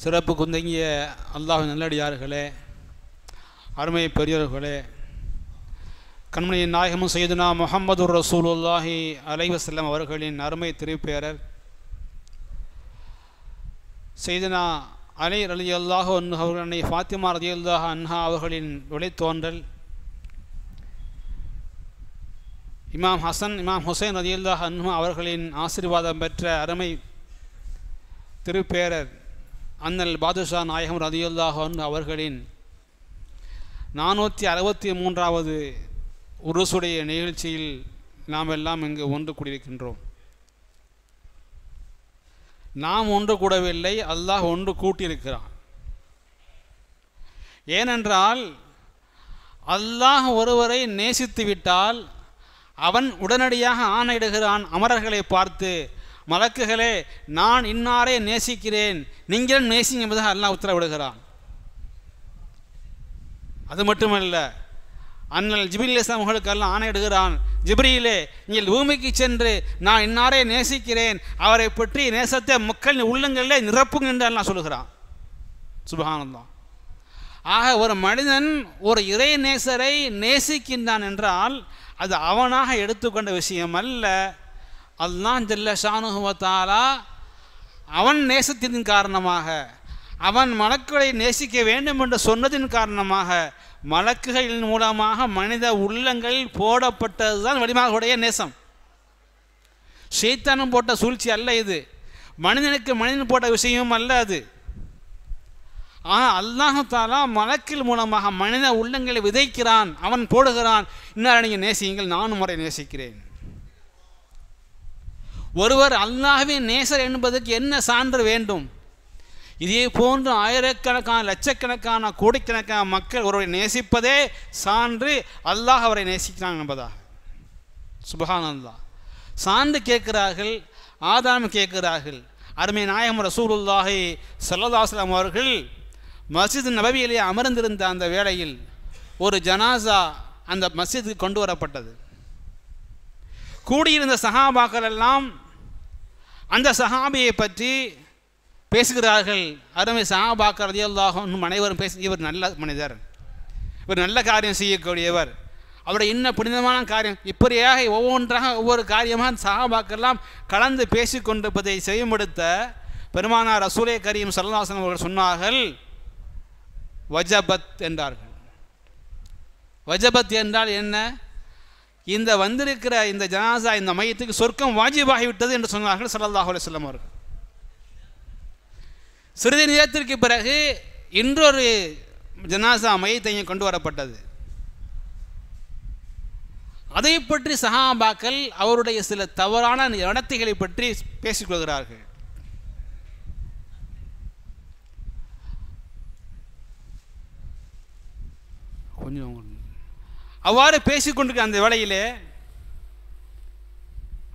சிறப்பு குந்தங்கிய அல்லாஹ் நல்லடியார்களே அருமை பெரியவர்களே கண்மணியின் நாயகமும் செய்துனா முகமது ரசூலுல்லாஹி அலைவசல்லம் அவர்களின் அருமை திருப்பேரர் செய்துனா அலை அலி அல்லாஹ் அவர்களை ஃபாத்திமா ரதி அல்லாஹ் அன்ஹா அவர்களின் விளைத்தோன்றல் இமாம் ஹசன் இமாம் ஹுசைன் ரதி அல்லாஹ் அன்ஹா அவர்களின் ஆசீர்வாதம் பெற்ற அருமை திருப்பேரர் அண்ணல் பாதுஷா நாயகம் ரதியுல்லாஹன் அவர்களின் நானூற்றி அறுபத்தி மூன்றாவது உருசுடைய நிகழ்ச்சியில் நாம் எல்லாம் இங்கு ஒன்று கூடியிருக்கின்றோம் நாம் ஒன்று கூடவில்லை அல்லாஹ் ஒன்று கூட்டியிருக்கிறான் ஏனென்றால் அல்லாஹ் ஒருவரை நேசித்து விட்டால் அவன் உடனடியாக ஆணையிடுகிறான் அமரர்களை பார்த்து மலக்குகளே நான் இன்னாரே நேசிக்கிறேன் நீங்களும் நேசிங்க என்பதாக அல்லாஹ் உத்தரவிடுகிறான் அது மட்டுமல்ல அண்ணல் ஜிபிரில் இஸ்லாம் உங்களுக்கு எல்லாம் ஆணையிடுகிறான் ஜிப்ரியிலே நீங்கள் பூமிக்கு சென்று நான் இன்னாரே நேசிக்கிறேன் அவரை பற்றி நேசத்தை மக்கள் உள்ளங்களிலே நிரப்புங்க என்று எல்லாம் சொல்லுகிறான் சுபகானந்தம் ஆக ஒரு மனிதன் ஒரு இறை நேசரை நேசிக்கின்றான் என்றால் அது அவனாக எடுத்துக்கொண்ட விஷயம் அல்ல அதுதான் ஜல்ல ஷானுகுவத்தாலா அவன் நேசத்தின் காரணமாக அவன் மலக்குகளை நேசிக்க வேண்டும் என்று சொன்னதின் காரணமாக மலக்குகளின் மூலமாக மனித உள்ளங்களில் போடப்பட்டது தான் வடிமார்களுடைய நேசம் சீத்தனம் போட்ட சூழ்ச்சி அல்ல இது மனிதனுக்கு மனிதன் போட்ட விஷயமும் அல்ல அது ஆனால் அல்லாஹத்தாலா மலக்கில் மூலமாக மனித உள்ளங்களை விதைக்கிறான் அவன் போடுகிறான் இன்னும் நீங்கள் நேசியுங்கள் நானும் முறை நேசிக்கிறேன் ஒருவர் அல்லாஹ்வின் நேசர் என்பதற்கு என்ன சான்று வேண்டும் இதே போன்று ஆயிரக்கணக்கான லட்சக்கணக்கான கோடிக்கணக்கான மக்கள் ஒருவரை நேசிப்பதே சான்று அல்லாஹ் அவரை நேசிக்கிறான் என்பதாக சுபகானந்தா சான்று கேட்கிறார்கள் ஆதாரம் கேட்கிறார்கள் அருமை நாயகம் ரசூலுல்லாஹி சல்லதாஸ்லாம் அவர்கள் மசித் நபவியிலே அமர்ந்திருந்த அந்த வேளையில் ஒரு ஜனாசா அந்த மசித்துக்கு கொண்டு வரப்பட்டது கூடியிருந்த சகாபாக்கள் எல்லாம் அந்த சஹாபியை பற்றி பேசுகிறார்கள் அருமை சஹாபாக்கர் ரதியல்லாகும் அனைவரும் பேசு இவர் நல்ல மனிதர் இவர் நல்ல காரியம் செய்யக்கூடியவர் அவருடைய இன்னும் புனிதமான காரியம் இப்படியாக ஒவ்வொன்றாக ஒவ்வொரு காரியமாக சஹாபாக்கெல்லாம் கலந்து பேசி கொண்டிருப்பதை செய்யமுடுத்த பெருமானார் ரசூலே கரீம் சல்லாசன் அவர்கள் சொன்னார்கள் வஜபத் என்றார்கள் வஜபத் என்றால் என்ன இந்த வந்திருக்கிற இந்த ஜனாசா இந்த மையத்துக்கு சொர்க்கம் வாஜிபாகிவிட்டது என்று சொன்னார்கள் சல்லாஹ் அலுவலம் அவர்கள் சிறிது நேரத்திற்கு பிறகு இன்றொரு ஜனாசா மையத்தையும் கொண்டு வரப்பட்டது அதை பற்றி சஹாபாக்கள் அவருடைய சில தவறான நடத்தைகளை பற்றி கொள்கிறார்கள் கொஞ்சம் அவ்வாறு பேசிக்கொண்டிருக்க அந்த வேளையிலே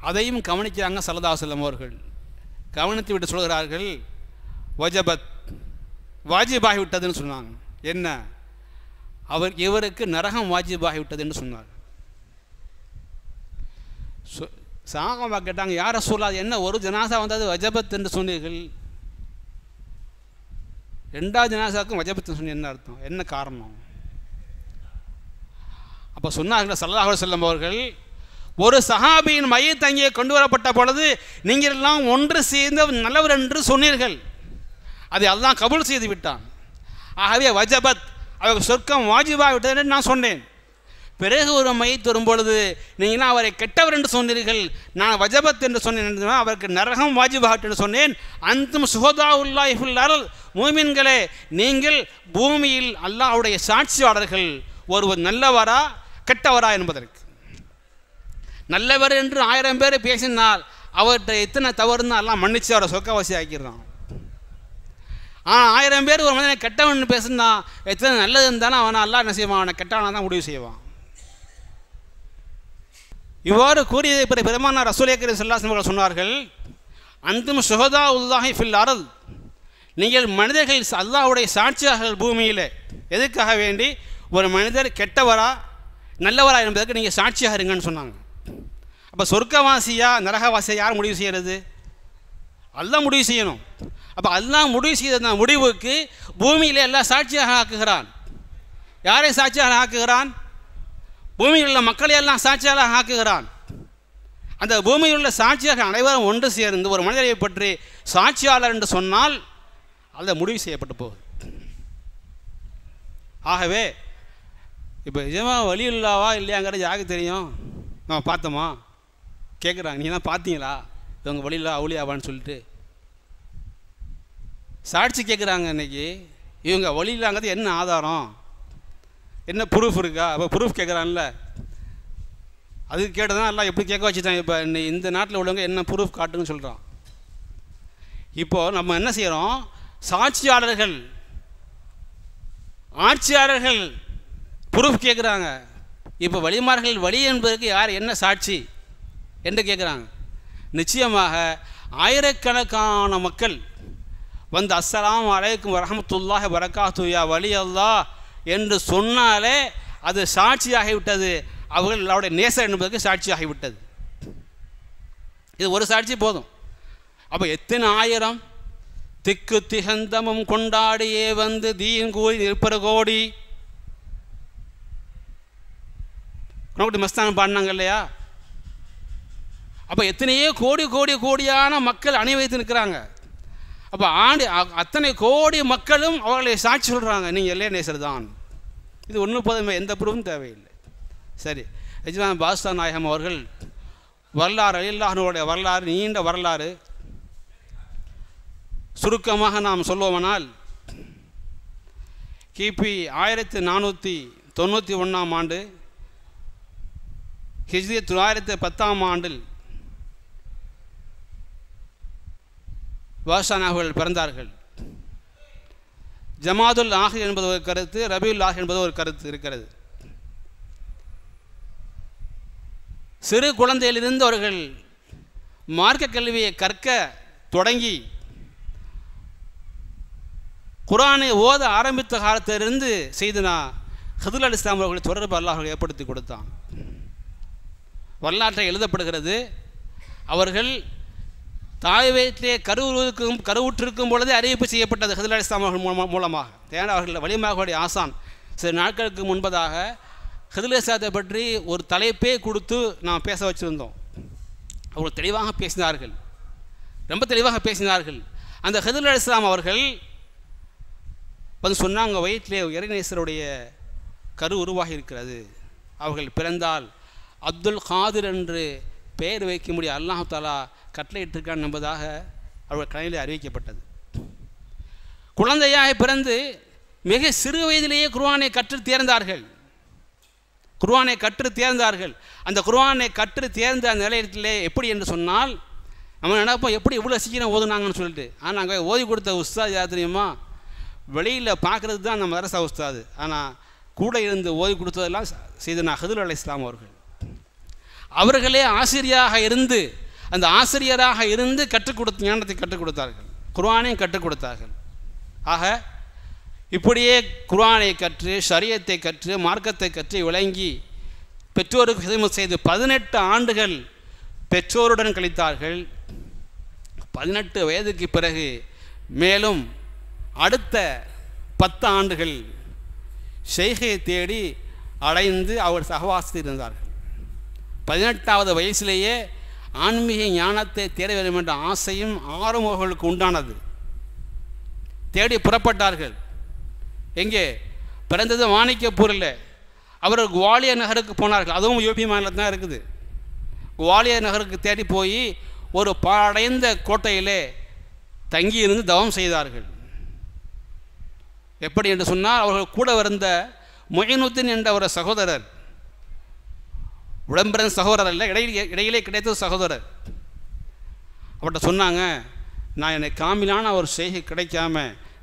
அதையும் கவனிக்கிறாங்க சலதாசலம் அவர்கள் கவனித்து விட்டு சொல்கிறார்கள் வஜபத் வாஜிபாகிவிட்டதுன்னு சொன்னாங்க என்ன அவர் இவருக்கு நரகம் வாஜிபாகிவிட்டது என்று சொன்னார் சாகமாக கேட்டாங்க யாரை சொல்லாது என்ன ஒரு ஜனாசா வந்தது வஜபத் என்று சொன்னீர்கள் ரெண்டாவது ஜனாசாவுக்கும் வஜபத் சொன்ன என்ன அர்த்தம் என்ன காரணம் அப்போ சொன்னார்கள் சல்லாஹ் செல்லம் அவர்கள் ஒரு சஹாபியின் மைய தங்கியை கொண்டு வரப்பட்ட பொழுது நீங்கள் எல்லாம் ஒன்று சேர்ந்த நல்லவர் என்று சொன்னீர்கள் அதை அல்லாஹ் கபூல் செய்து விட்டான் ஆகவே வஜபத் அவர் சொர்க்கம் வாஜிபா விட்டது என்று நான் சொன்னேன் பிறகு ஒரு தரும் பொழுது நீங்கள் அவரை கெட்டவர் என்று சொன்னீர்கள் நான் வஜபத் என்று சொன்னேன் அவருக்கு நரகம் வாஜிபாட் என்று சொன்னேன் அந்தும் சுகதா உல்லாஹுல்லால் மூமின்களே நீங்கள் பூமியில் அல்லாஹுடைய சாட்சியாளர்கள் ஒருவர் நல்லவரா கெட்டவரா என்பதற்கு நல்லவர் என்று ஆயிரம் பேர் பேசினால் அவர்கிட்ட எத்தனை தவறுனா எல்லாம் மன்னிச்சு அவரை சொக்கவாசி ஆக்கிடுறான் ஆனால் ஆயிரம் பேர் ஒரு மனிதனை கெட்டவன் பேசுனா எத்தனை நல்லது இருந்தாலும் அவனை எல்லாம் என்ன செய்வான் அவனை தான் முடிவு செய்வான் இவ்வாறு கூறியதை பிற பெருமானார் ரசூலேக்கரி சொல்லாசன் அவர்கள் சொன்னார்கள் அந்தும் சுகதா உல்லாஹி ஃபில் அருள் நீங்கள் மனிதர்கள் அல்லாவுடைய சாட்சியாக பூமியில் எதுக்காக வேண்டி ஒரு மனிதர் கெட்டவரா நல்லவராக என்பதற்கு நீங்கள் சாட்சியாக இருங்கன்னு சொன்னாங்க அப்போ சொர்க்கவாசியா நரகவாசியா யார் முடிவு செய்கிறது அல்லாம் முடிவு செய்யணும் அப்போ அல்லாம் முடிவு செய்த முடிவுக்கு பூமியில் எல்லாம் சாட்சியாக ஆக்குகிறான் யாரை சாட்சியாக ஆக்குகிறான் பூமியில் உள்ள மக்களை எல்லாம் சாட்சியாக ஆக்குகிறான் அந்த பூமியில் உள்ள சாட்சியாக அனைவரும் ஒன்று சேர்ந்து ஒரு மனிதரை பற்றி சாட்சியாளர் என்று சொன்னால் அதை முடிவு செய்யப்பட்டு போகுது ஆகவே இப்போ நிஜமாக வழி இல்லாவா இல்லையாங்கிறது யாருக்கு தெரியும் நம்ம பார்த்தோமா கேட்குறாங்க நீ தான் பார்த்தீங்களா இவங்க வழி இல்லா ஆவான்னு சொல்லிட்டு சாட்சி கேட்குறாங்க இன்றைக்கி இவங்க வழி இல்லாங்கிறது என்ன ஆதாரம் என்ன ப்ரூஃப் இருக்கா அப்போ ப்ரூஃப் கேட்குறான்ல அதுக்கு கேட்டதான் எல்லாம் எப்படி கேட்க வச்சுட்டாங்க இப்போ இந்த நாட்டில் உள்ளவங்க என்ன ப்ரூஃப் காட்டுன்னு சொல்கிறான் இப்போது நம்ம என்ன செய்கிறோம் சாட்சியாளர்கள் ஆட்சியாளர்கள் ப்ரூஃப் கேட்குறாங்க இப்போ வழிமார்கள் வழி என்பதற்கு யார் என்ன சாட்சி என்று கேட்குறாங்க நிச்சயமாக ஆயிரக்கணக்கான மக்கள் வந்து அஸ்லாம் அலைக்கும் வரமத்துல்லாஹ் வரகாத்துயா வழி அல்லா என்று சொன்னாலே அது சாட்சியாகிவிட்டது அவர்கள் அவருடைய நேசர் என்பதற்கு சாட்சியாகிவிட்டது இது ஒரு சாட்சி போதும் அப்போ எத்தனை ஆயிரம் திக்கு திகந்தமும் கொண்டாடியே வந்து தீன் கூறி நிற்பர் கோடி உனக்கிட்ட மஸ்தானம் பாடினாங்க இல்லையா அப்போ எத்தனையோ கோடி கோடி கோடியான மக்கள் அணி வைத்து நிற்கிறாங்க அப்போ ஆண்டு அத்தனை கோடி மக்களும் அவர்களை சாட்சி சொல்கிறாங்க நீங்கள் இல்லையா நேசர் தான் இது ஒன்றும் போதுமே எந்த ப்ரூஃபும் தேவையில்லை சரி எஜ்வான் பாஸ்தா நாயகம் அவர்கள் வரலாறு அலில்லாஹனுடைய வரலாறு நீண்ட வரலாறு சுருக்கமாக நாம் சொல்லுவோமானால் கிபி ஆயிரத்தி நானூற்றி தொண்ணூற்றி ஒன்றாம் ஆண்டு ஹிஜ்ரி தொள்ளாயிரத்து பத்தாம் ஆண்டில் வாஷான் அவர்கள் பிறந்தார்கள் ஜமாதுல் ஆஹி என்பது ஒரு கருத்து ரபியுல் ஆஹி என்பது ஒரு கருத்து இருக்கிறது சிறு குழந்தையிலிருந்து அவர்கள் மார்க்க கல்வியை கற்க தொடங்கி குரானை ஓத ஆரம்பித்த காலத்திலிருந்து செய்தனா ஹதுல் அலி இஸ்லாம் அவர்களை தொடர்பு அல்லாஹர்கள் ஏற்படுத்தி கொடுத்தான் வரலாற்றை எழுதப்படுகிறது அவர்கள் தாய் வயிற்றிலே கருவுக்கும் கருவுற்றிருக்கும் பொழுதே அறிவிப்பு செய்யப்பட்டது ஹதில் அலிஸ்லாம் அவர்கள் மூலமாக ஏன்னா அவர்கள் வலிமாகவுடைய ஆசான் சில நாட்களுக்கு முன்பதாக ஹதில் இஸ்லாத்தை பற்றி ஒரு தலைப்பே கொடுத்து நாம் பேச வச்சுருந்தோம் அவர்கள் தெளிவாக பேசினார்கள் ரொம்ப தெளிவாக பேசினார்கள் அந்த ஹதில் இஸ்லாம் அவர்கள் வந்து சொன்னாங்க வயிற்றிலே இறைநேசருடைய கரு உருவாகி இருக்கிறது அவர்கள் பிறந்தால் அப்துல் காதிர் என்று பெயர் வைக்கும்படி அல்லாஹாலா கட்டளையிட்டிருக்கான் என்பதாக அவருடைய கலையில் அறிவிக்கப்பட்டது குழந்தையாக பிறந்து மிக சிறு வயதிலேயே குர்வானை கற்று தேர்ந்தார்கள் குர்வானை கற்று தேர்ந்தார்கள் அந்த குர்வானை கற்று தேர்ந்த அந்த நிலையத்திலே எப்படி என்று சொன்னால் நம்ம நினைப்போம் எப்படி இவ்வளோ சீக்கிரம் ஓதுனாங்கன்னு சொல்லிட்டு ஆனால் அங்கே ஓதி கொடுத்த உஸ்தாது யார் தெரியுமா வெளியில் பார்க்குறது தான் அந்த மதரசா உஸ்தாது ஆனால் கூட இருந்து ஓதி கொடுத்ததெல்லாம் செய்தனா ஹதுல் அலை இஸ்லாம் அவர்கள் அவர்களே ஆசிரியராக இருந்து அந்த ஆசிரியராக இருந்து கற்றுக் கொடுத்த ஞானத்தை கற்றுக் கொடுத்தார்கள் குர்ஆனையும் கற்றுக் கொடுத்தார்கள் ஆக இப்படியே குர்ஆனை கற்று சரியத்தை கற்று மார்க்கத்தை கற்று விளங்கி பெற்றோருக்கு ஹிதமத் செய்து பதினெட்டு ஆண்டுகள் பெற்றோருடன் கழித்தார்கள் பதினெட்டு வயதுக்கு பிறகு மேலும் அடுத்த பத்து ஆண்டுகள் செய்கையை தேடி அடைந்து அவர் சகவாசத்தில் இருந்தார்கள் பதினெட்டாவது வயசிலேயே ஆன்மீக ஞானத்தை தேட வேண்டும் என்ற ஆசையும் ஆறுமுகர்களுக்கு உண்டானது தேடி புறப்பட்டார்கள் எங்கே பிறந்தது மாணிக்கப்பூரில் அவர் குவாலியர் நகருக்கு போனார்கள் அதுவும் யூபி மாநிலத்தில் தான் இருக்குது குவாலியர் நகருக்கு தேடி போய் ஒரு படைந்த கோட்டையிலே தங்கியிருந்து தவம் செய்தார்கள் எப்படி என்று சொன்னால் அவர்கள் கூட இருந்த மொயினுத்தின் என்ற ஒரு சகோதரர் உடம்பிறந்த சகோதரர் இல்லை இடையிலே இடையிலே கிடைத்தது சகோதரர் அவர்கிட்ட சொன்னாங்க நான் எனக்கு காமிலான ஒரு செய்கை கிடைக்காம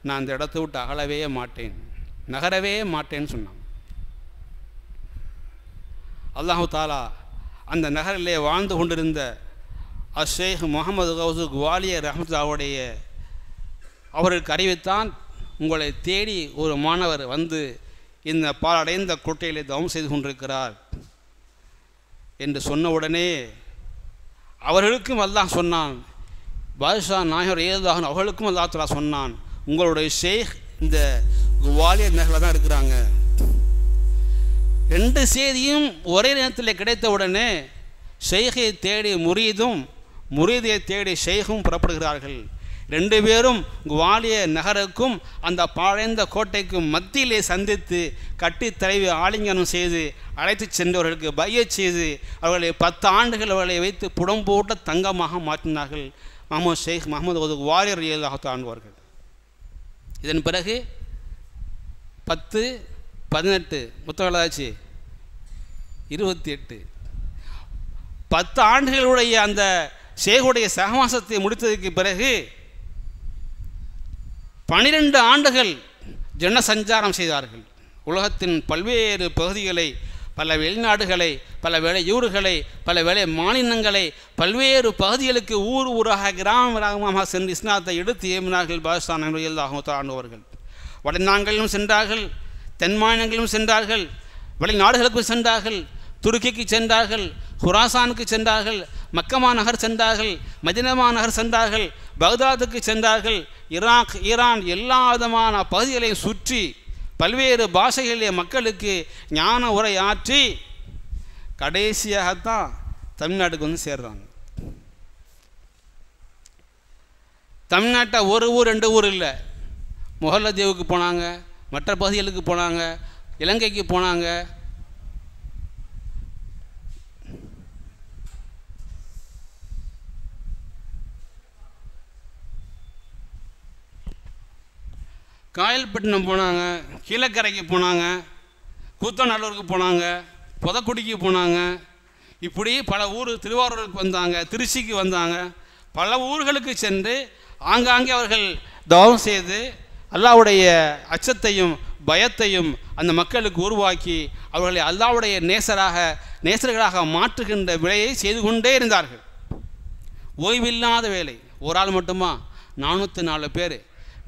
நான் அந்த இடத்த விட்டு அகலவே மாட்டேன் நகரவே மாட்டேன்னு சொன்னான் அல்லாஹு தாலா அந்த நகரிலே வாழ்ந்து கொண்டிருந்த அஷேக் முகமது கவுசு குவாலியர் ரஹமதாவுடைய அவருக்கு அறிவித்தான் உங்களை தேடி ஒரு மாணவர் வந்து இந்த பாலடைந்த கோட்டையிலே தவம் செய்து கொண்டிருக்கிறார் என்று சொன்ன உடனே அவர்களுக்கும் அல்லாஹ் சொன்னான் பாதுஷா நாயகர் ஏதாக அவர்களுக்கும் அல்லா தலா சொன்னான் உங்களுடைய ஷேக் இந்த குவாலியர் நகரில் தான் இருக்கிறாங்க ரெண்டு செய்தியும் ஒரே நேரத்தில் கிடைத்தவுடனே ஷேகை தேடி முறியதும் முரீதையை தேடி ஷேகும் புறப்படுகிறார்கள் ரெண்டு பேரும் குவாலிய நகருக்கும் அந்த பாழைந்த கோட்டைக்கும் மத்தியிலே சந்தித்து கட்டி தலைவி ஆலிங்கனம் செய்து அழைத்து சென்றவர்களுக்கு பையச் செய்து அவர்களை பத்து ஆண்டுகள் அவர்களை வைத்து புடம்போட்ட தங்கமாக மாற்றினார்கள் மஹமது ஷேக் மஹமது ஒரு வாரியர் ஏதாக ஆண்டுவார்கள் இதன் பிறகு பத்து பதினெட்டு முத்தவளாச்சு இருபத்தி எட்டு பத்து ஆண்டுகளுடைய அந்த ஷேகுடைய சகவாசத்தை முடித்ததுக்கு பிறகு பனிரெண்டு ஆண்டுகள் ஜனசஞ்சாரம் செய்தார்கள் உலகத்தின் பல்வேறு பகுதிகளை பல வெளிநாடுகளை பல வேலை ஊர்களை பல வேலை மாநிலங்களை பல்வேறு பகுதிகளுக்கு ஊர் ஊராக கிராம கிராமமாக சென்று இஸ்லாத்தை எடுத்து ஏமினார்கள் பாகிஸ்தான் ஆண்டவர்கள் வடநாங்களிலும் சென்றார்கள் தென் மாநிலங்களிலும் சென்றார்கள் வெளிநாடுகளுக்கும் சென்றார்கள் துருக்கிக்கு சென்றார்கள் ஹுராசானுக்கு சென்றார்கள் மக்கமா நகர் சென்றார்கள் மதினமா நகர் சென்றார்கள் பக்தாதுக்கு சென்றார்கள் ஈராக் ஈரான் எல்லா விதமான பகுதிகளையும் சுற்றி பல்வேறு பாஷைகளிலே மக்களுக்கு ஞான உரை ஆற்றி கடைசியாகத்தான் தமிழ்நாட்டுக்கு வந்து சேர்றாங்க தமிழ்நாட்டை ஒரு ஊர் ரெண்டு ஊர் இல்லை முகல்லதேவுக்கு போனாங்க மற்ற பகுதிகளுக்கு போனாங்க இலங்கைக்கு போனாங்க காயல்பட்டினம் போனாங்க கீழக்கரைக்கு போனாங்க கூத்தநல்லூருக்கு போனாங்க புதக்குடிக்கு போனாங்க இப்படி பல ஊர் திருவாரூருக்கு வந்தாங்க திருச்சிக்கு வந்தாங்க பல ஊர்களுக்கு சென்று ஆங்காங்கே அவர்கள் தவம் செய்து அல்லாவுடைய அச்சத்தையும் பயத்தையும் அந்த மக்களுக்கு உருவாக்கி அவர்களை அல்லாவுடைய நேசராக நேசர்களாக மாற்றுகின்ற விலையை செய்து கொண்டே இருந்தார்கள் ஓய்வில்லாத வேலை ஒரு ஆள் மட்டுமா நானூற்றி நாலு பேர்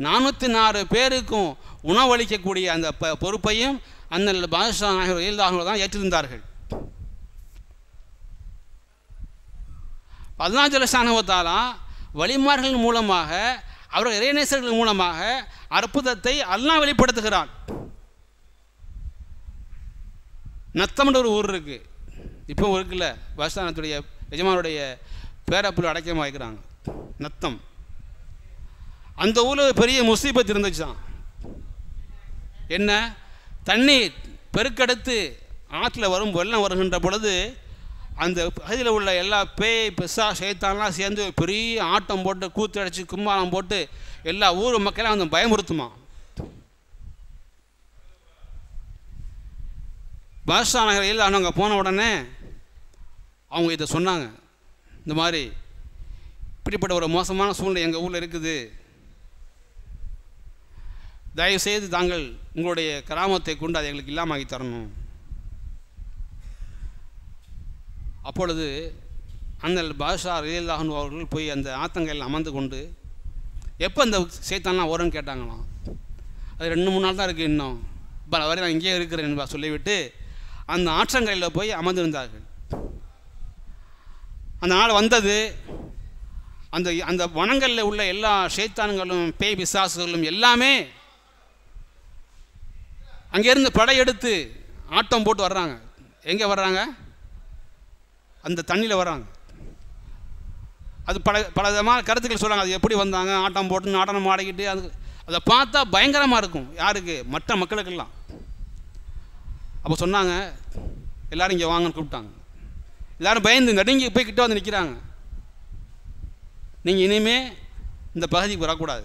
நானூற்றி நாலு பேருக்கும் உணவளிக்கக்கூடிய அந்த ப பொறுப்பையும் அந்த பாதுஷா நாயகர் இயல்தாகவர்கள் தான் ஏற்றிருந்தார்கள் அனுபவத்தாலா வழிமார்கள் மூலமாக அவர்கள் இறைநேசர்கள் மூலமாக அற்புதத்தை அல்லா வெளிப்படுத்துகிறான் நத்தம்ன்ற ஒரு ஊர் இருக்கு இப்போ இருக்குல்ல பாதுஷா ஸ்டாண்டுடைய எஜமானுடைய பேரப்பில் அடக்கமாக வைக்கிறாங்க நத்தம் அந்த ஊரில் பெரிய முசீபத் இருந்துச்சான் என்ன தண்ணீர் பெருக்கெடுத்து ஆற்றில் வரும் வெள்ளம் வருகின்ற பொழுது அந்த பகுதியில் உள்ள எல்லா பேய் பெஸா சேத்தான்லாம் சேர்ந்து பெரிய ஆட்டம் போட்டு கூத்து அடைச்சி கும்பாலம் போட்டு எல்லா ஊர் மக்களையும் அந்த பயமுறுத்துமா பாஷா நகரையில் அவங்க போன உடனே அவங்க இதை சொன்னாங்க இந்த மாதிரி இப்படிப்பட்ட ஒரு மோசமான சூழ்நிலை எங்கள் ஊரில் இருக்குது தயவுசெய்து தாங்கள் உங்களுடைய கிராமத்தை கொண்டு அதை எங்களுக்கு இல்லாமல் தரணும் அப்பொழுது அந்த பாஷா ரீலாகன் அவர்கள் போய் அந்த ஆத்தங்கையில் அமர்ந்து கொண்டு எப்போ அந்த சேத்தான்லாம் வரும்னு கேட்டாங்களாம் அது ரெண்டு மூணு நாள் தான் இருக்குது இன்னும் பல வரை நான் இங்கேயே இருக்கிறேன் என்பா சொல்லிவிட்டு அந்த ஆற்றங்கரையில் போய் அமர்ந்திருந்தார்கள் அந்த நாள் வந்தது அந்த அந்த வனங்களில் உள்ள எல்லா சேத்தான்களும் பேய் பிசாசுகளும் எல்லாமே அங்கேருந்து படையெடுத்து ஆட்டம் போட்டு வர்றாங்க எங்கே வர்றாங்க அந்த தண்ணியில் வர்றாங்க அது பல பல விதமான கருத்துக்கள் சொல்கிறாங்க அது எப்படி வந்தாங்க ஆட்டம் போட்டு நாடனம் ஆடிக்கிட்டு அது அதை பார்த்தா பயங்கரமாக இருக்கும் யாருக்கு மற்ற மக்களுக்கெல்லாம் அப்போ சொன்னாங்க எல்லோரும் இங்கே வாங்கன்னு கூப்பிட்டாங்க எல்லோரும் பயந்து நடுங்கி போய் கிட்ட வந்து நிற்கிறாங்க நீங்கள் இனிமேல் இந்த பகுதிக்கு வரக்கூடாது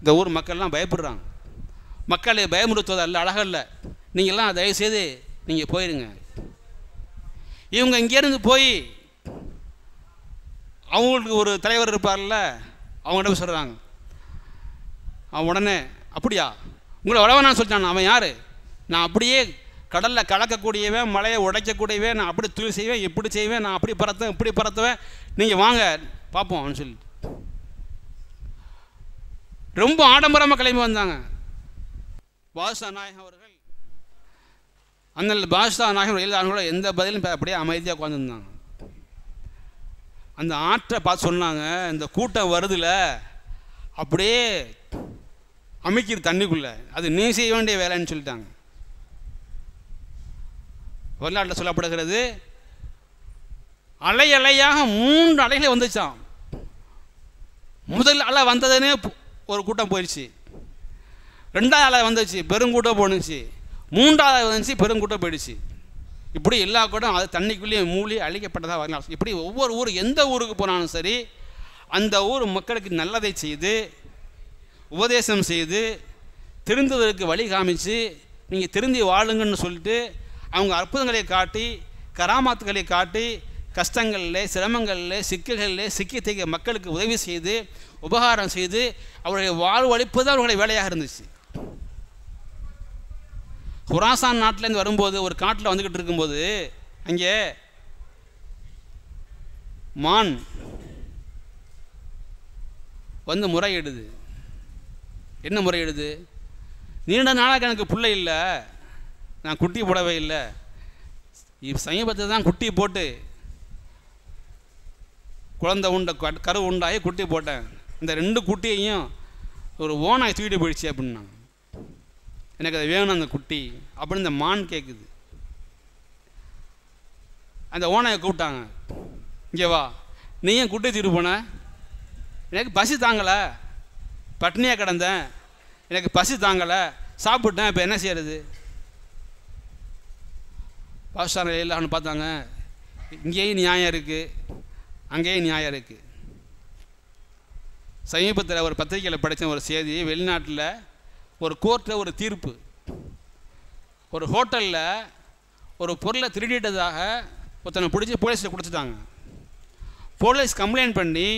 இந்த ஊர் மக்கள்லாம் பயப்படுறாங்க மக்களை பயமுறுத்துவது அல்ல அழகல்ல நீங்கள்லாம் தயவுசெய்து நீங்கள் போயிருங்க இவங்க இங்கேருந்து போய் அவங்களுக்கு ஒரு தலைவர் இருப்பார்ல அவங்கள்ட்ட சொல்கிறாங்க அவன் உடனே அப்படியா உங்களை நான் சொல்லிட்டான் அவன் யார் நான் அப்படியே கடலில் கலக்கக்கூடியவன் மலையை உடைக்கக்கூடியவன் நான் அப்படி தூள் செய்வேன் இப்படி செய்வேன் நான் அப்படி பறத்துவேன் இப்படி பறத்துவேன் நீங்கள் வாங்க பார்ப்போம் அவன் சொல்லி ரொம்ப ஆடம்பரமாக கிளம்பி வந்தாங்க பாஷா நாயகம் அவர்கள் அந்த பாஷா நாயகம் எழுதாங்களோ எந்த பதிலும் அப்படியே அமைதியாக உட்காந்துருந்தாங்க அந்த ஆற்றை பார்த்து சொன்னாங்க இந்த கூட்டம் வருதுல அப்படியே அமைக்கிறது தண்ணிக்குள்ளே அது நீ செய்ய வேண்டிய வேலைன்னு சொல்லிட்டாங்க வரலாற்றில் சொல்லப்படுகிறது அலை அலையாக மூன்று அலைகளை வந்துச்சான் முதல் அலை வந்ததுன்னே ஒரு கூட்டம் போயிடுச்சு ரெண்டாவது வந்துச்சு பெருங்கூட்டம் போணுச்சு மூன்றாவது வந்துச்சு பெருங்கூட்டம் போயிடுச்சு இப்படி எல்லா கூட்டம் அது தண்ணிக்குள்ளேயே மூலி அழிக்கப்பட்டதாக வரலாம் இப்படி ஒவ்வொரு ஊர் எந்த ஊருக்கு போனாலும் சரி அந்த ஊர் மக்களுக்கு நல்லதை செய்து உபதேசம் செய்து திருந்ததற்கு வழி காமிச்சு நீங்கள் திருந்தி வாழுங்கன்னு சொல்லிட்டு அவங்க அற்புதங்களை காட்டி கராமாத்துக்களை காட்டி கஷ்டங்களில் சிரமங்களில் சிக்கல்களில் சிக்கி தைக்க மக்களுக்கு உதவி செய்து உபகாரம் செய்து அவருடைய வாழ்வழிப்பு தான் அவர்களுடைய வேலையாக இருந்துச்சு குராசான் நாட்டிலேருந்து வரும்போது ஒரு காட்டில் வந்துக்கிட்டு இருக்கும்போது அங்கே மான் வந்து முறையிடுது என்ன முறையிடுது நீண்ட நாளாக எனக்கு பிள்ளை இல்லை நான் குட்டி போடவே இல்லை சமீபத்தை தான் குட்டி போட்டு குழந்தை உண்ட கரு உண்டாகி குட்டி போட்டேன் இந்த ரெண்டு குட்டியையும் ஒரு ஓனாக தூக்கிட்டு போயிடுச்சு அப்படின்னா எனக்கு அது வேணும் அந்த குட்டி அப்படின்னு இந்த மான் கேட்குது அந்த ஓனையை கூப்பிட்டாங்க இங்கே வா நீ ஏன் குட்டி தீட்டு போன எனக்கு பசி தாங்கலை பட்னியாக கிடந்தேன் எனக்கு பசி தாங்கலை சாப்பிட்டேன் இப்போ என்ன செய்யறது பாஸ்டான இல்லைன்னு பார்த்தாங்க இங்கேயும் நியாயம் இருக்குது அங்கேயும் நியாயம் இருக்குது சமீபத்தில் ஒரு பத்திரிகையில் படித்த ஒரு செய்தி வெளிநாட்டில் ஒரு கோர்ட்டில் ஒரு தீர்ப்பு ஒரு ஹோட்டலில் ஒரு பொருளை திருடிட்டதாக ஒருத்தனை பிடிச்சி போலீஸில் கொடுத்துட்டாங்க போலீஸ் கம்ப்ளைண்ட் பண்ணி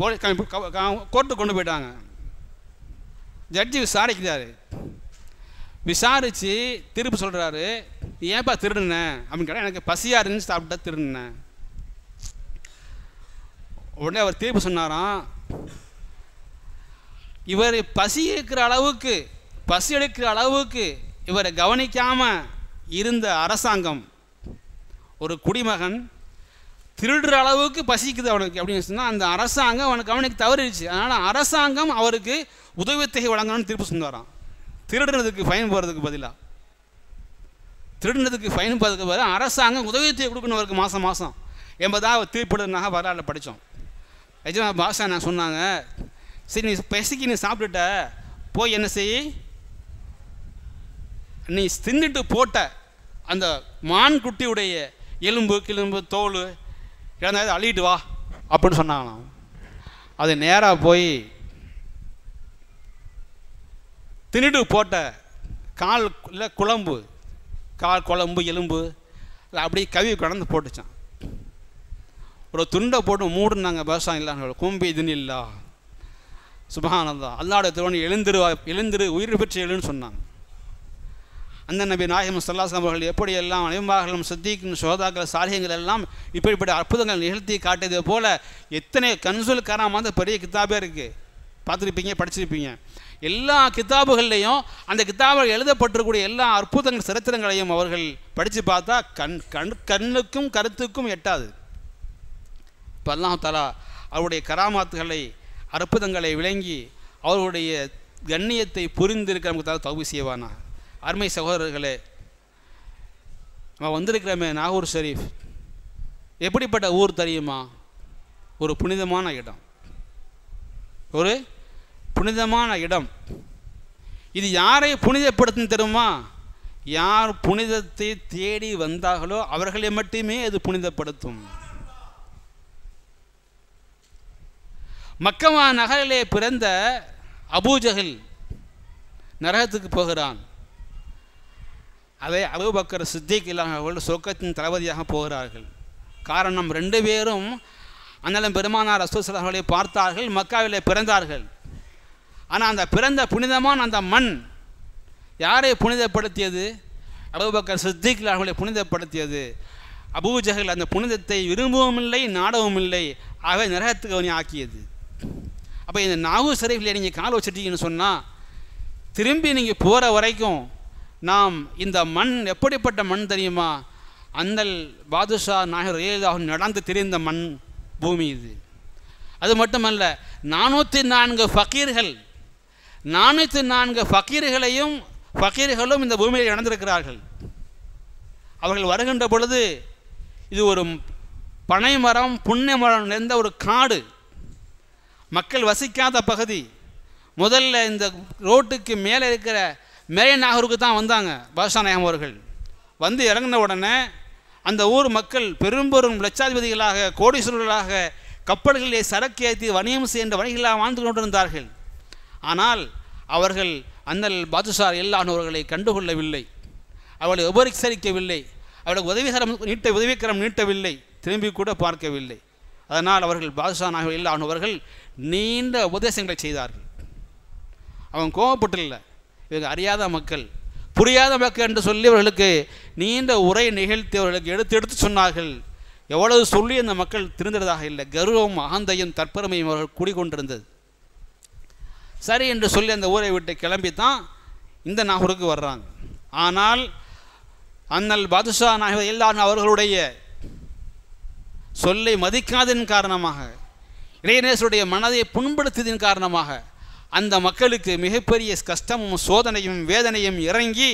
போலீஸ் கோர்ட்டுக்கு கொண்டு போயிட்டாங்க ஜட்ஜி விசாரிக்கிறாரு விசாரித்து திருப்பி சொல்கிறாரு ஏன்ப்பா திருடுனேன் அப்படின்னு கேட்டால் எனக்கு பசியாக இருந்துச்சு சாப்பிட்டா திருடுனேன் உடனே அவர் தீர்ப்பு சொன்னாராம் இவர் பசி இருக்கிற அளவுக்கு பசி எடுக்கிற அளவுக்கு இவரை கவனிக்காமல் இருந்த அரசாங்கம் ஒரு குடிமகன் திருடுற அளவுக்கு பசிக்குது அவனுக்கு அப்படின்னு சொன்னால் அந்த அரசாங்கம் அவனுக்கு கவனிக்க தவறிடுச்சு அதனால் அரசாங்கம் அவருக்கு உதவித்தொகை வழங்கணும்னு திருப்பி சொன்னாரான் திருடுறதுக்கு ஃபைன் போகிறதுக்கு பதிலாக திருடுனதுக்கு ஃபைன் போகிறதுக்கு பதிலாக அரசாங்கம் உதவித்தொகை கொடுக்கணும் அவருக்கு மாதம் மாதம் என்பதாக தீர்ப்பிடுனாக வரலாறு படித்தோம் எஜமா பாஷா நான் சொன்னாங்க சரி நீ பசிக்கு நீ சாப்பிட்டுட்ட போய் என்ன செய் நீ தின்னுட்டு போட்ட அந்த மான் குட்டியுடைய எலும்பு கிளும்பு தோல் இழந்தாவது அழிட்டு வா அப்படின்னு சொன்னாங்களாம் அது நேராக போய் தின்னுட்டு போட்ட கால் இல்லை குழம்பு கால் குழம்பு எலும்பு இல்லை அப்படியே கவி கடந்து போட்டுச்சான் ஒரு துண்டை போட்டு மூடுனாங்க விவசாயம் இல்லான்னு கும்பி இதுன்னு இல்லை சுபகானந்தா அல்லாட திருவன் எழுந்திருவா எழுந்திரு உயிர் பெற்று எழுன்னு சொன்னாங்க அந்த நபி நாயகம் சல்லாசம் அவர்கள் எப்படியெல்லாம் அனைவாகலும் சித்திக்கும் சோதாக்கள் சாரியங்கள் எல்லாம் இப்படிப்பட்ட அற்புதங்கள் நிகழ்த்தி காட்டியது போல எத்தனை கன்சுல் கராம பெரிய கித்தாபே இருக்குது பார்த்துருப்பீங்க படிச்சிருப்பீங்க எல்லா கித்தாபுகள்லேயும் அந்த கித்தாபில் எழுதப்பட்டிருக்கூடிய எல்லா அற்புதங்கள் சரித்திரங்களையும் அவர்கள் படித்து பார்த்தா கண் கண் கண்ணுக்கும் கருத்துக்கும் எட்டாது இப்போ அல்லாஹாலா தலா அவருடைய கராமாத்துகளை அற்புதங்களை விளங்கி அவர்களுடைய கண்ணியத்தை புரிந்திருக்க நமக்கு தான் தகுதி செய்வானா அருமை சகோதரர்களே நம்ம வந்திருக்கிறோமே நாகூர் ஷெரீஃப் எப்படிப்பட்ட ஊர் தெரியுமா ஒரு புனிதமான இடம் ஒரு புனிதமான இடம் இது யாரை புனிதப்படுத்தும் தெரியுமா யார் புனிதத்தை தேடி வந்தார்களோ அவர்களை மட்டுமே அது புனிதப்படுத்தும் மக்கமா நகரிலே பிறந்த அபூஜகில் நரகத்துக்கு போகிறான் அதை அபுபக்கர் சித்திக் இல்லாமல் சோக்கத்தின் தளபதியாக போகிறார்கள் காரணம் ரெண்டு பேரும் அண்ணலம் பெருமானார் அசோசலாகளை பார்த்தார்கள் மக்காவிலே பிறந்தார்கள் ஆனால் அந்த பிறந்த புனிதமான அந்த மண் யாரை புனிதப்படுத்தியது அபுபக்கர் சித்திக் அவர்களை புனிதப்படுத்தியது அபூஜகல் அந்த புனிதத்தை விரும்பவும் இல்லை நாடவும் இல்லை அவை நரகத்துக்கு அவனை ஆக்கியது அப்போ இந்த நாவு சரீஃபில் நீங்கள் கால் வச்சுட்டீங்கன்னு சொன்னால் திரும்பி நீங்கள் போகிற வரைக்கும் நாம் இந்த மண் எப்படிப்பட்ட மண் தெரியுமா அந்த பாதுஷா நாயர் ரயிலாக நடந்து திரிந்த மண் பூமி இது அது மட்டுமல்ல நானூற்றி நான்கு ஃபக்கீர்கள் நானூற்றி நான்கு ஃபக்கீர்களையும் ஃபக்கீர்களும் இந்த பூமியில் நடந்திருக்கிறார்கள் அவர்கள் வருகின்ற பொழுது இது ஒரு பனை மரம் புண்ணை மரம் நிறைந்த ஒரு காடு மக்கள் வசிக்காத பகுதி முதல்ல இந்த ரோட்டுக்கு மேலே இருக்கிற மேலே நாகூருக்கு தான் வந்தாங்க பாஷாநாயகம் அவர்கள் வந்து இறங்கின உடனே அந்த ஊர் மக்கள் பெரும்பெரும் லட்சாதிபதிகளாக கோடீஸ்வரர்களாக கப்பல்களிலே சரக்கு ஏற்றி வணிகம் சேர்ந்த வணிகளாக வாழ்ந்து கொண்டிருந்தார்கள் ஆனால் அவர்கள் அண்ணல் பாதுஷார் எல்லானவர்களை கண்டுகொள்ளவில்லை அவளை உபரிசரிக்கவில்லை அவளுக்கு உதவிகரம் நீட்ட உதவிக்கரம் நீட்டவில்லை திரும்பி கூட பார்க்கவில்லை அதனால் அவர்கள் பாதுஷா நாயகம் எல்லானவர்கள் நீண்ட உபதேசங்களை செய்தார்கள் அவன் இல்லை இவங்க அறியாத மக்கள் புரியாத மக்கள் என்று சொல்லி அவர்களுக்கு நீண்ட உரை நிகழ்த்தி அவர்களுக்கு எடுத்து எடுத்து சொன்னார்கள் எவ்வளவு சொல்லி அந்த மக்கள் திருந்ததாக இல்லை கர்வம் அகந்தையும் தற்பெருமையும் அவர்கள் கூடிக்கொண்டிருந்தது சரி என்று சொல்லி அந்த ஊரை விட்டு கிளம்பி தான் இந்த நாகூருக்கு வர்றாங்க ஆனால் அண்ணல் பாதுஷா நாகர் எல்லாரும் அவர்களுடைய சொல்லை மதிக்காதன் காரணமாக இளையநேசருடைய மனதை புண்படுத்தியதன் காரணமாக அந்த மக்களுக்கு மிகப்பெரிய கஷ்டமும் சோதனையும் வேதனையும் இறங்கி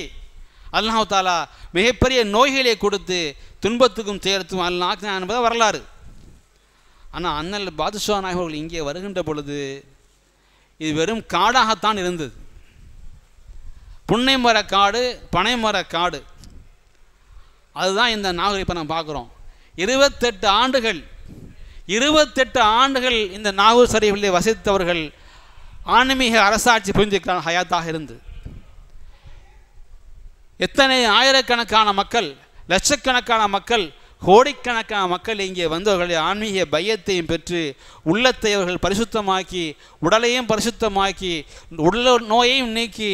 அல்லாஹு தாலா மிகப்பெரிய நோய்களை கொடுத்து துன்பத்துக்கும் சேர்த்தும் அல்லாஹ் என்பதை வரலாறு ஆனால் அண்ணல் பாதுஷா நாயகர்கள் இங்கே வருகின்ற பொழுது இது வெறும் காடாகத்தான் இருந்தது புன்னை மர காடு பனைமர காடு அதுதான் இந்த நாகரிகத்தை நம்ம பார்க்குறோம் இருபத்தெட்டு ஆண்டுகள் இருபத்தெட்டு ஆண்டுகள் இந்த நாகூர் சரிவிலே வசித்தவர்கள் ஆன்மீக அரசாட்சி புரிஞ்சுக்கிறான் ஹயாத்தாக இருந்து எத்தனை ஆயிரக்கணக்கான மக்கள் லட்சக்கணக்கான மக்கள் கோடிக்கணக்கான மக்கள் இங்கே வந்தவர்களை ஆன்மீக பையத்தையும் பெற்று உள்ளத்தை அவர்கள் பரிசுத்தமாக்கி உடலையும் பரிசுத்தமாக்கி உடல் நோயையும் நீக்கி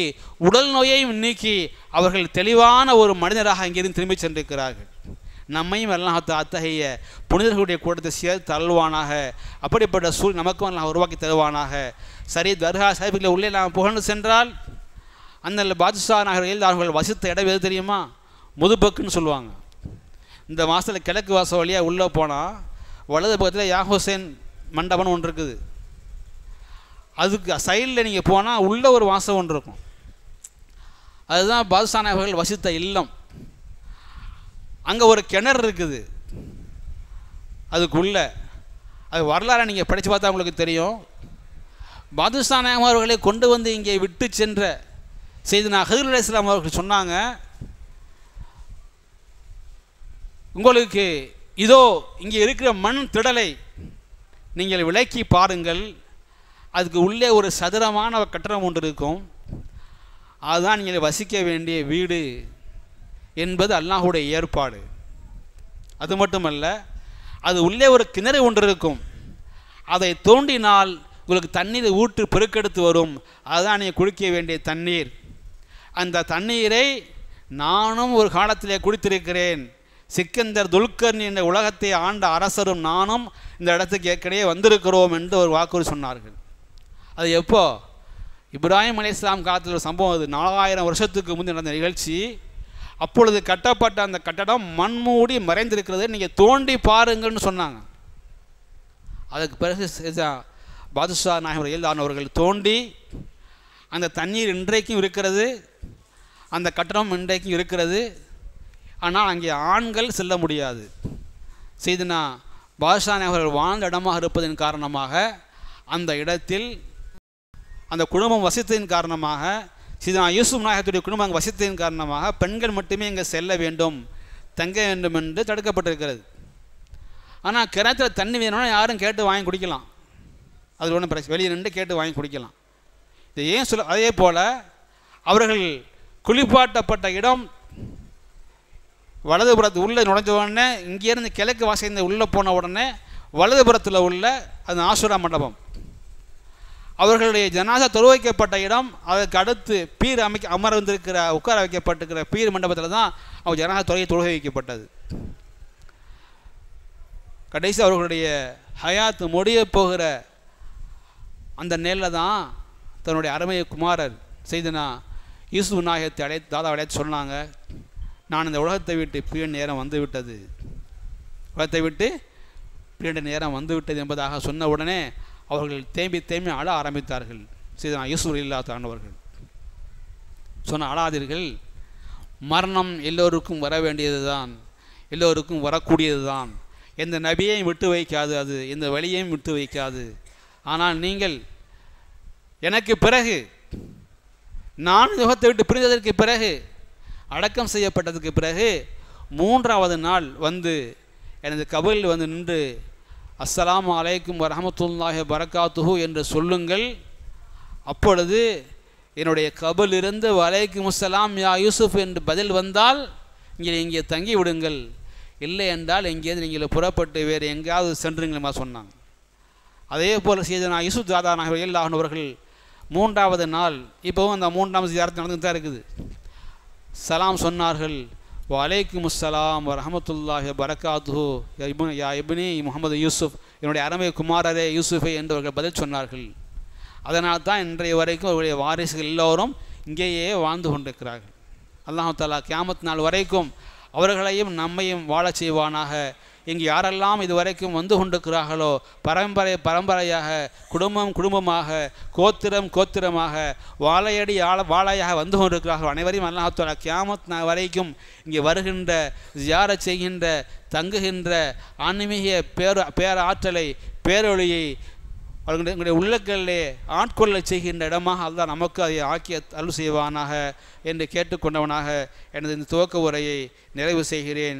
உடல் நோயையும் நீக்கி அவர்கள் தெளிவான ஒரு மனிதராக அங்கிருந்து திரும்பி சென்றிருக்கிறார்கள் நம்மையும் எல்லாம் அத்தகைய புனிதர்களுடைய கூட்டத்தை சேர்த்து தள்ளுவானாக அப்படிப்பட்ட சூழ் நமக்கும் எல்லாம் உருவாக்கி தருவானாக சரி தர்கா சாஹிப்களை உள்ளே நாம் புகழ்ந்து சென்றால் அந்த பாதுஷா நகரில் அவர்கள் வசித்த இடம் எது தெரியுமா முதுபக்குன்னு சொல்லுவாங்க இந்த மாதத்தில் கிழக்கு வாச வழியாக உள்ளே போனால் வலது பக்கத்தில் யாஹுசேன் மண்டபம்னு ஒன்று இருக்குது அதுக்கு சைடில் நீங்கள் போனால் உள்ளே ஒரு வாசம் ஒன்று இருக்கும் அதுதான் பாதுஷா நகர்கள் வசித்த இல்லம் அங்கே ஒரு கிணறு இருக்குது அதுக்குள்ள அது வரலாறை நீங்கள் படித்து பார்த்தா உங்களுக்கு தெரியும் பாதுஸ்தானம் அவர்களை கொண்டு வந்து இங்கே விட்டு சென்ற செய்தி நான் ஹதீர் இஸ்லாம் அவர்கள் சொன்னாங்க உங்களுக்கு இதோ இங்கே இருக்கிற மண் திடலை நீங்கள் விளக்கி பாருங்கள் அதுக்கு உள்ளே ஒரு சதுரமான கட்டணம் ஒன்று இருக்கும் அதுதான் நீங்கள் வசிக்க வேண்டிய வீடு என்பது அல்லாஹுடைய ஏற்பாடு அது மட்டுமல்ல அது உள்ளே ஒரு கிணறு ஒன்று இருக்கும் அதை தோண்டினால் உங்களுக்கு தண்ணீரை ஊற்று பெருக்கெடுத்து வரும் அதுதான் நீங்கள் குடிக்க வேண்டிய தண்ணீர் அந்த தண்ணீரை நானும் ஒரு காலத்திலே குடித்திருக்கிறேன் சிக்கந்தர் துல்கர்ணி என்ற உலகத்தை ஆண்ட அரசரும் நானும் இந்த இடத்துக்கு ஏற்கனவே வந்திருக்கிறோம் என்று ஒரு வாக்குறு சொன்னார்கள் அது எப்போ இப்ராஹிம் அலி இஸ்லாம் காலத்தில் ஒரு சம்பவம் அது நாலாயிரம் வருஷத்துக்கு முந்தைய நடந்த நிகழ்ச்சி அப்பொழுது கட்டப்பட்ட அந்த கட்டடம் மண்மூடி மறைந்திருக்கிறது நீங்கள் தோண்டி பாருங்கள்னு சொன்னாங்க அதுக்கு பிறகு பாதுஷா நாயகர் எழுதானவர்கள் தோண்டி அந்த தண்ணீர் இன்றைக்கும் இருக்கிறது அந்த கட்டடம் இன்றைக்கும் இருக்கிறது ஆனால் அங்கே ஆண்கள் செல்ல முடியாது செய்துனா பாதுஷா நாயகர்கள் வாழ்ந்த இடமாக இருப்பதன் காரணமாக அந்த இடத்தில் அந்த குடும்பம் வசித்ததின் காரணமாக சீதனா யூசுப் நாயகத்துடைய குடும்பம் அங்கே வசித்ததின் காரணமாக பெண்கள் மட்டுமே இங்கே செல்ல வேண்டும் தங்க வேண்டும் என்று தடுக்கப்பட்டிருக்கிறது ஆனால் கிணத்துல தண்ணி வேணும்னா யாரும் கேட்டு வாங்கி குடிக்கலாம் அது ஒன்றும் பிரச்சனை வெளியே நின்று கேட்டு வாங்கி குடிக்கலாம் இது ஏன் சொல்ல அதே போல் அவர்கள் குளிப்பாட்டப்பட்ட இடம் வலதுபுறத்து உள்ளே நுழைஞ்ச உடனே இங்கேருந்து கிழக்கு வாசிந்து உள்ளே போன உடனே வலதுபுறத்தில் உள்ள அது ஆசுரா மண்டபம் அவர்களுடைய ஜனாசா தொழு வைக்கப்பட்ட இடம் அதற்கு அடுத்து பீர் அமைக்க அமர்ந்திருக்கிற உட்கார வைக்கப்பட்டிருக்கிற பீர் மண்டபத்தில் தான் அவங்க ஜனாசா தொலையை தொழுகை வைக்கப்பட்டது கடைசி அவர்களுடைய ஹயாத் முடிய போகிற அந்த நேரில் தான் தன்னுடைய அருமைய குமாரர் செய்தனா யூசு நாயகத்தை அடை தாதா அடையாச்சு சொன்னாங்க நான் இந்த உலகத்தை விட்டு பிரிய நேரம் வந்து விட்டது உலகத்தை விட்டு பிரிய நேரம் வந்து விட்டது என்பதாக சொன்ன உடனே அவர்கள் தேம்பி தேம்பி அழ ஆரம்பித்தார்கள் சீதனா யூசுர் இல்லா தாண்டவர்கள் சொன்ன அழாதீர்கள் மரணம் எல்லோருக்கும் வர வேண்டியது தான் எல்லோருக்கும் வரக்கூடியது தான் எந்த நபியையும் விட்டு வைக்காது அது எந்த வழியையும் விட்டு வைக்காது ஆனால் நீங்கள் எனக்கு பிறகு நான் யுகத்தை விட்டு பிரிந்ததற்கு பிறகு அடக்கம் செய்யப்பட்டதற்கு பிறகு மூன்றாவது நாள் வந்து எனது கபலில் வந்து நின்று அஸ்லாம் அலைக்கும் வரமத்துல்லாஹி வரகாத்துஹு என்று சொல்லுங்கள் அப்பொழுது என்னுடைய கபல் இருந்து வலைக்கும் அஸ்லாம் யா யூசுஃப் என்று பதில் வந்தால் இங்கே இங்கே தங்கி விடுங்கள் இல்லை என்றால் எங்கேயாவது நீங்கள் புறப்பட்டு வேறு எங்கேயாவது சென்றுங்களா சொன்னாங்க அதே போல் சீதனா யூசுப் தாதா நகர் ஆகினவர்கள் மூன்றாவது நாள் இப்போவும் அந்த மூன்றாம் சிதாரத்தை நடந்துகிட்டு தான் இருக்குது சலாம் சொன்னார்கள் வலைக்கும் அஸ்லாம் வரமத்துல்லாஹி பரகாத்து யா இபினி முகமது யூசுஃப் என்னுடைய அறமை குமாரரே யூசுஃபே என்றவர்கள் பதில் சொன்னார்கள் அதனால் தான் இன்றைய வரைக்கும் அவருடைய வாரிசுகள் எல்லோரும் இங்கேயே வாழ்ந்து கொண்டிருக்கிறார்கள் அல்லாஹாலா கியாமத் நாள் வரைக்கும் அவர்களையும் நம்மையும் வாழச் செய்வானாக இங்கு யாரெல்லாம் இதுவரைக்கும் வந்து கொண்டிருக்கிறார்களோ பரம்பரை பரம்பரையாக குடும்பம் குடும்பமாக கோத்திரம் கோத்திரமாக வாழையடி ஆள வாழையாக வந்து கொண்டிருக்கிறார்கள் அனைவரையும் அல்லாஹால கியாமத் வரைக்கும் இங்கே வருகின்ற ஜியார செய்கின்ற தங்குகின்ற ஆன்மீக பேர பேராற்றலை பேரொழியை அவர்களுடைய உள்ளங்களிலே ஆட்கொள்ள செய்கின்ற இடமாக அதுதான் நமக்கு அதை ஆக்கிய அருள் செய்வானாக என்று கேட்டுக்கொண்டவனாக எனது இந்த துவக்க உரையை நிறைவு செய்கிறேன்